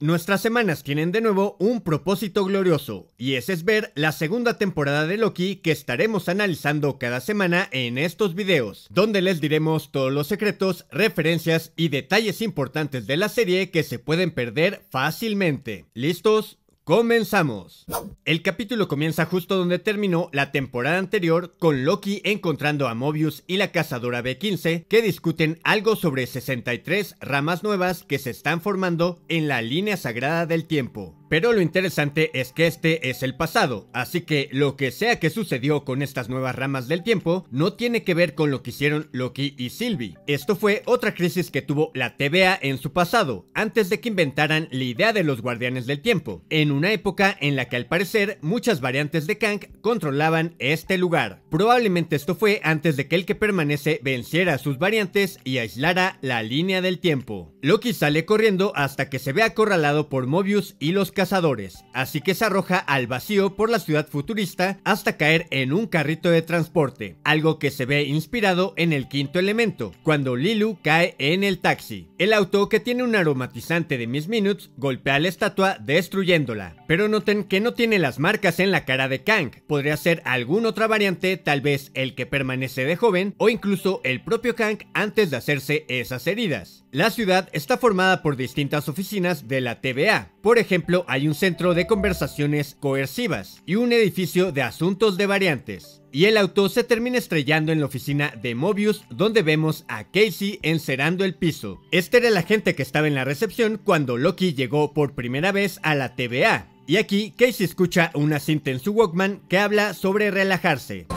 Nuestras semanas tienen de nuevo un propósito glorioso, y ese es ver la segunda temporada de Loki que estaremos analizando cada semana en estos videos, donde les diremos todos los secretos, referencias y detalles importantes de la serie que se pueden perder fácilmente. ¿Listos? Comenzamos. El capítulo comienza justo donde terminó la temporada anterior con Loki encontrando a Mobius y la cazadora B15 que discuten algo sobre 63 ramas nuevas que se están formando en la línea sagrada del tiempo. Pero lo interesante es que este es el pasado, así que lo que sea que sucedió con estas nuevas ramas del tiempo no tiene que ver con lo que hicieron Loki y Sylvie. Esto fue otra crisis que tuvo la TVA en su pasado, antes de que inventaran la idea de los guardianes del tiempo. En una época en la que al parecer muchas variantes de Kang controlaban este lugar. Probablemente esto fue antes de que el que permanece venciera a sus variantes y aislara la línea del tiempo. Loki sale corriendo hasta que se ve acorralado por Mobius y los cazadores, así que se arroja al vacío por la ciudad futurista hasta caer en un carrito de transporte, algo que se ve inspirado en el quinto elemento, cuando Lilu cae en el taxi. El auto que tiene un aromatizante de Miss Minutes golpea la estatua destruyéndola pero noten que no tiene las marcas en la cara de Kang, podría ser alguna otra variante, tal vez el que permanece de joven o incluso el propio Kang antes de hacerse esas heridas. La ciudad está formada por distintas oficinas de la TVA. Por ejemplo, hay un centro de conversaciones coercivas y un edificio de asuntos de variantes. Y el auto se termina estrellando en la oficina de Mobius, donde vemos a Casey encerando el piso. Este era la gente que estaba en la recepción cuando Loki llegó por primera vez a la TVA. Y aquí Casey escucha una cinta en su Walkman que habla sobre relajarse.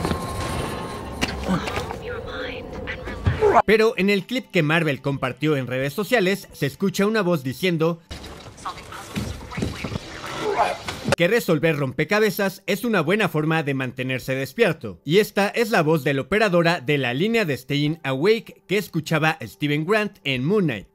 Pero en el clip que Marvel compartió en redes sociales, se escucha una voz diciendo que resolver rompecabezas es una buena forma de mantenerse despierto. Y esta es la voz de la operadora de la línea de Staying Awake que escuchaba Steven Grant en Moon Knight.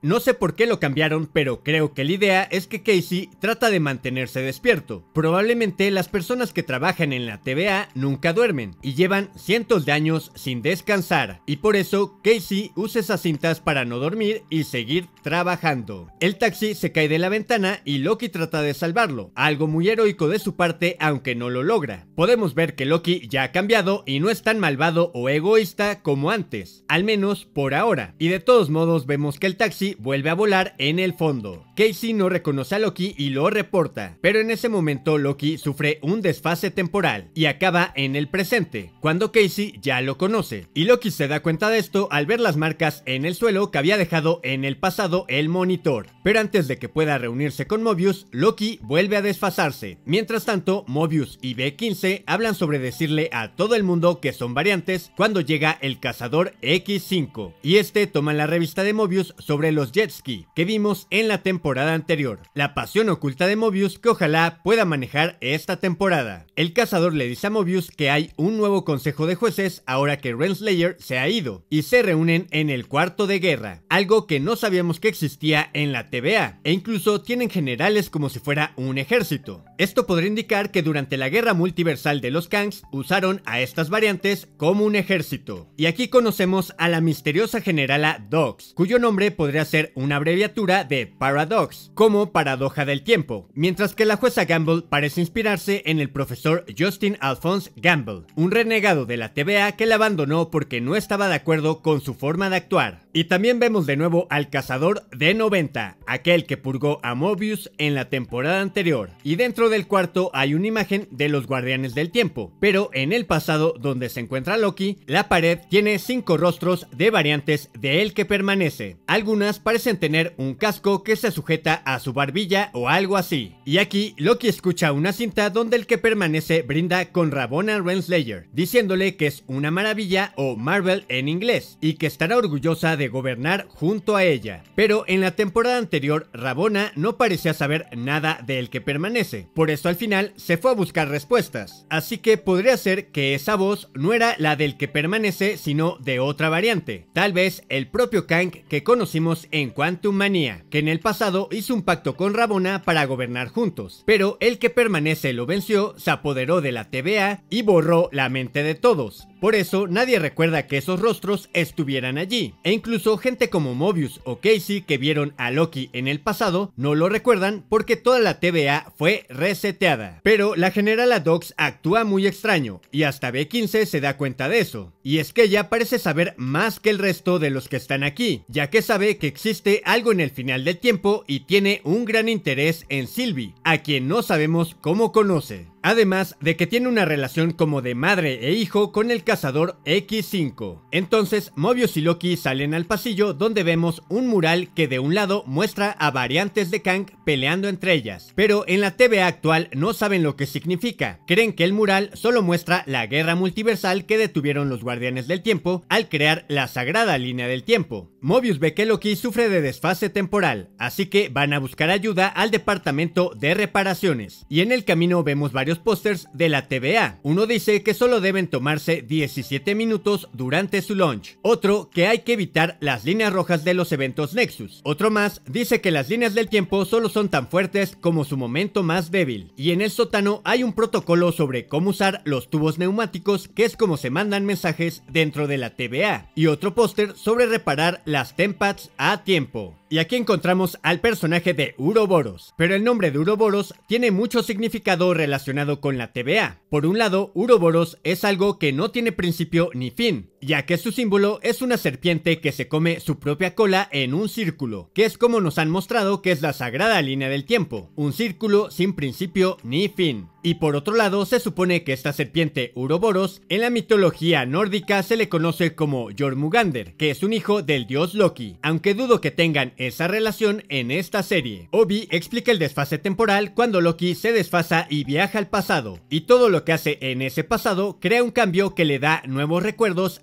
No sé por qué lo cambiaron, pero creo que la idea es que Casey trata de mantenerse despierto. Probablemente las personas que trabajan en la TVA nunca duermen y llevan cientos de años sin descansar, y por eso Casey usa esas cintas para no dormir y seguir trabajando. El taxi se cae de la ventana y Loki trata de salvarlo, algo muy heroico de su parte aunque no lo logra. Podemos ver que Loki ya ha cambiado y no es tan malvado o egoísta como antes, al menos por ahora, y de todos modos vemos que el taxi vuelve a volar en el fondo. Casey no reconoce a Loki y lo reporta, pero en ese momento Loki sufre un desfase temporal y acaba en el presente, cuando Casey ya lo conoce. Y Loki se da cuenta de esto al ver las marcas en el suelo que había dejado en el pasado el monitor. Pero antes de que pueda reunirse con Mobius, Loki vuelve a desfasarse. Mientras tanto, Mobius y B15 hablan sobre decirle a todo el mundo que son variantes cuando llega el cazador X5. Y este toma la revista de Mobius sobre los que vimos en la temporada anterior. La pasión oculta de Mobius que ojalá pueda manejar esta temporada. El cazador le dice a Mobius que hay un nuevo consejo de jueces ahora que Renslayer se ha ido y se reúnen en el cuarto de guerra, algo que no sabíamos que existía en la TVA e incluso tienen generales como si fuera un ejército. Esto podría indicar que durante la guerra multiversal de los Kangs usaron a estas variantes como un ejército. Y aquí conocemos a la misteriosa generala Dox, cuyo nombre podría ser una abreviatura de Paradox, como paradoja del tiempo, mientras que la jueza Gamble parece inspirarse en el profesor Justin Alphonse Gamble, un renegado de la TVA que la abandonó porque no estaba de acuerdo con su forma de actuar. Y también vemos de nuevo al cazador de 90, aquel que purgó a Mobius en la temporada anterior. Y dentro del cuarto hay una imagen de los guardianes del tiempo, pero en el pasado donde se encuentra Loki, la pared tiene cinco rostros de variantes de él que permanece. Algunas parecen tener un casco que se sujeta a su barbilla o algo así. Y aquí Loki escucha una cinta donde el que permanece brinda con Rabona Renslayer, diciéndole que es una maravilla o Marvel en inglés, y que estará orgullosa de gobernar junto a ella. Pero en la temporada anterior, Rabona no parecía saber nada del que permanece, por eso al final se fue a buscar respuestas, así que podría ser que esa voz no era la del que permanece sino de otra variante, tal vez el propio Kang que conocimos en Quantum Mania. que en el pasado hizo un pacto con Rabona para gobernar juntos, pero el que permanece lo venció, se apoderó de la TVA y borró la mente de todos, por eso nadie recuerda que esos rostros estuvieran allí, e incluso gente como Mobius o Casey que vieron a Loki en el pasado no lo recuerdan porque toda la TVA fue reseteada. Pero la general Dox actúa muy extraño, y hasta B15 se da cuenta de eso. Y es que ella parece saber más que el resto de los que están aquí, ya que sabe que existe algo en el final del tiempo y tiene un gran interés en Sylvie, a quien no sabemos cómo conoce. Además de que tiene una relación como de madre e hijo con el cazador X5. Entonces, Mobius y Loki salen al pasillo donde vemos un mural que de un lado muestra a variantes de Kang peleando entre ellas, pero en la TV actual no saben lo que significa. Creen que el mural solo muestra la guerra multiversal que detuvieron los guardias del Tiempo al crear la sagrada línea del tiempo. Mobius ve que Loki sufre de desfase temporal, así que van a buscar ayuda al departamento de reparaciones. Y en el camino vemos varios pósters de la TVA. Uno dice que solo deben tomarse 17 minutos durante su launch. Otro que hay que evitar las líneas rojas de los eventos Nexus. Otro más dice que las líneas del tiempo solo son tan fuertes como su momento más débil. Y en el sótano hay un protocolo sobre cómo usar los tubos neumáticos que es como se mandan mensajes dentro de la TVA y otro póster sobre reparar las Tempats a tiempo. Y aquí encontramos al personaje de Uroboros, pero el nombre de Uroboros tiene mucho significado relacionado con la TVA. Por un lado, Uroboros es algo que no tiene principio ni fin, ya que su símbolo es una serpiente que se come su propia cola en un círculo, que es como nos han mostrado que es la sagrada línea del tiempo, un círculo sin principio ni fin. Y por otro lado, se supone que esta serpiente Uroboros, en la mitología nórdica se le conoce como Jormungandr, que es un hijo del dios Loki, aunque dudo que tengan esa relación en esta serie. Obi explica el desfase temporal cuando Loki se desfasa y viaja al pasado, y todo lo que hace en ese pasado crea un cambio que le da nuevos recuerdos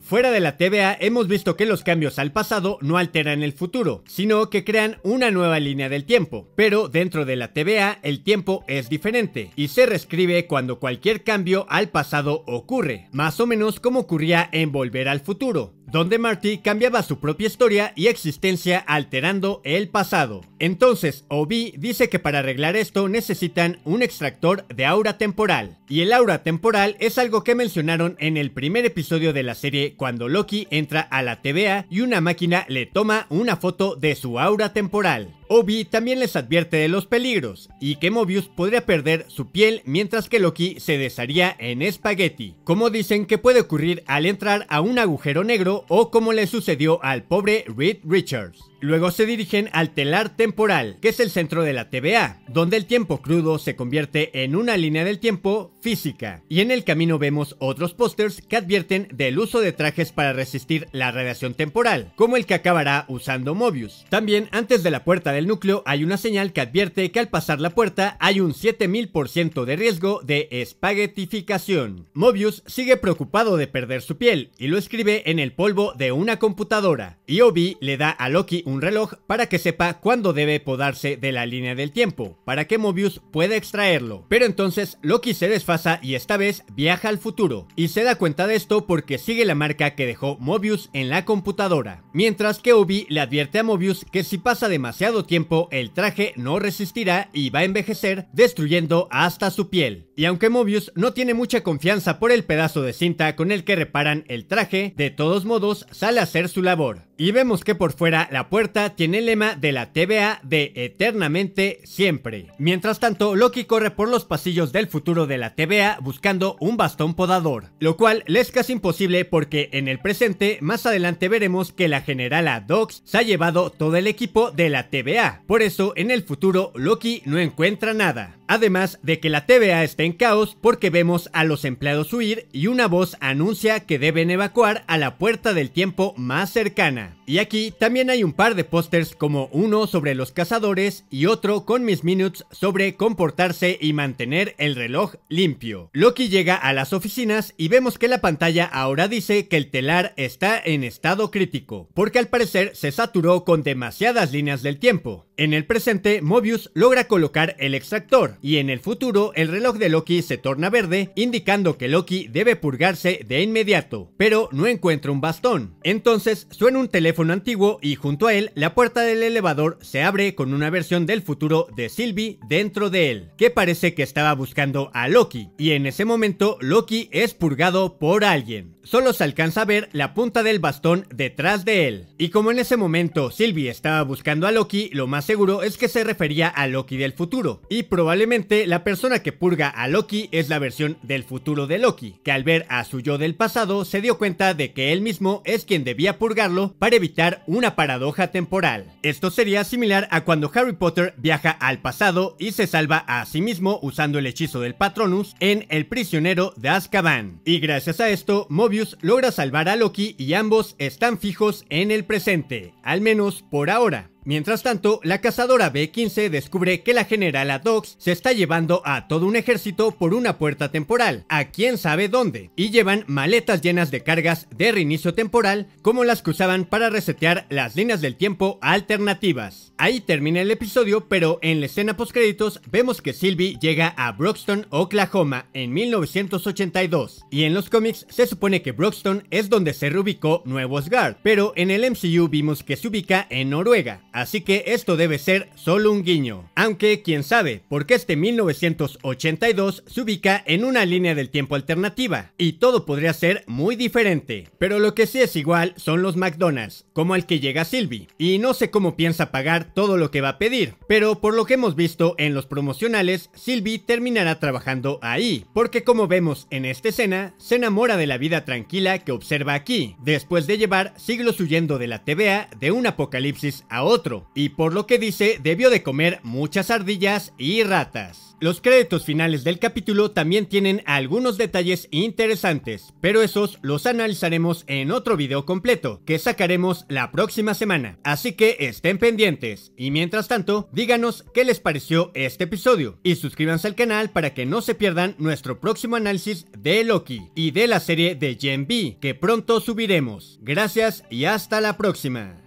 Fuera de la TVA hemos visto que los cambios al pasado no alteran el futuro, sino que crean una nueva línea del tiempo. Pero dentro de la TVA el tiempo es diferente y se reescribe cuando cualquier cambio al pasado ocurre, más o menos como ocurría en Volver al Futuro donde Marty cambiaba su propia historia y existencia alterando el pasado. Entonces, Obi dice que para arreglar esto necesitan un extractor de aura temporal. Y el aura temporal es algo que mencionaron en el primer episodio de la serie cuando Loki entra a la TVA y una máquina le toma una foto de su aura temporal. Obi también les advierte de los peligros y que Mobius podría perder su piel mientras que Loki se desharía en espagueti, como dicen que puede ocurrir al entrar a un agujero negro o como le sucedió al pobre Reed Richards. Luego se dirigen al telar temporal, que es el centro de la TVA, donde el tiempo crudo se convierte en una línea del tiempo física. Y en el camino vemos otros pósters que advierten del uso de trajes para resistir la radiación temporal, como el que acabará usando Mobius. También antes de la puerta del núcleo hay una señal que advierte que al pasar la puerta hay un 7000% de riesgo de espaguetificación. Mobius sigue preocupado de perder su piel y lo escribe en el polvo de una computadora. Y Obi le da a Loki un reloj para que sepa cuándo debe podarse de la línea del tiempo, para que Mobius pueda extraerlo. Pero entonces Loki se desfasa y esta vez viaja al futuro, y se da cuenta de esto porque sigue la marca que dejó Mobius en la computadora. Mientras que Obi le advierte a Mobius que si pasa demasiado tiempo el traje no resistirá y va a envejecer destruyendo hasta su piel. Y aunque Mobius no tiene mucha confianza por el pedazo de cinta con el que reparan el traje, de todos modos sale a hacer su labor. Y vemos que por fuera la puerta tiene el lema de la TVA de eternamente siempre. Mientras tanto, Loki corre por los pasillos del futuro de la TVA buscando un bastón podador, lo cual le es casi imposible porque en el presente más adelante veremos que la generala Dox se ha llevado todo el equipo de la TVA. Por eso, en el futuro, Loki no encuentra nada. Además de que la TVA está en caos porque vemos a los empleados huir y una voz anuncia que deben evacuar a la puerta del tiempo más cercana. Y aquí también hay un par de pósters como uno sobre los cazadores y otro con Mis Minutes sobre comportarse y mantener el reloj limpio. Loki llega a las oficinas y vemos que la pantalla ahora dice que el telar está en estado crítico, porque al parecer se saturó con demasiadas líneas del tiempo. En el presente, Mobius logra colocar el extractor, y en el futuro, el reloj de Loki se torna verde, indicando que Loki debe purgarse de inmediato, pero no encuentra un bastón. Entonces, suena un teléfono antiguo y junto a él, la puerta del elevador se abre con una versión del futuro de Sylvie dentro de él, que parece que estaba buscando a Loki, y en ese momento, Loki es purgado por alguien. Solo se alcanza a ver la punta del bastón detrás de él, y como en ese momento Sylvie estaba buscando a Loki, lo más seguro es que se refería a Loki del futuro, y probablemente la persona que purga a Loki es la versión del futuro de Loki, que al ver a su yo del pasado se dio cuenta de que él mismo es quien debía purgarlo para evitar una paradoja temporal. Esto sería similar a cuando Harry Potter viaja al pasado y se salva a sí mismo usando el hechizo del Patronus en El prisionero de Azkaban. Y gracias a esto, Mobius logra salvar a Loki y ambos están fijos en el presente, al menos por ahora. Mientras tanto, la cazadora B-15 descubre que la general Dox se está llevando a todo un ejército por una puerta temporal, a quién sabe dónde, y llevan maletas llenas de cargas de reinicio temporal, como las que usaban para resetear las líneas del tiempo alternativas. Ahí termina el episodio, pero en la escena postcréditos vemos que Sylvie llega a Broxton, Oklahoma, en 1982, y en los cómics se supone que Broxton es donde se reubicó Nuevo Guard, pero en el MCU vimos que se ubica en Noruega. Así que esto debe ser solo un guiño. Aunque quién sabe, porque este 1982 se ubica en una línea del tiempo alternativa y todo podría ser muy diferente. Pero lo que sí es igual son los McDonald's, como al que llega Sylvie. Y no sé cómo piensa pagar todo lo que va a pedir, pero por lo que hemos visto en los promocionales, Sylvie terminará trabajando ahí, porque como vemos en esta escena, se enamora de la vida tranquila que observa aquí, después de llevar siglos huyendo de la TVA de un apocalipsis a otro y por lo que dice debió de comer muchas ardillas y ratas. Los créditos finales del capítulo también tienen algunos detalles interesantes, pero esos los analizaremos en otro video completo, que sacaremos la próxima semana. Así que estén pendientes, y mientras tanto, díganos qué les pareció este episodio, y suscríbanse al canal para que no se pierdan nuestro próximo análisis de Loki, y de la serie de Gen B, que pronto subiremos. Gracias y hasta la próxima.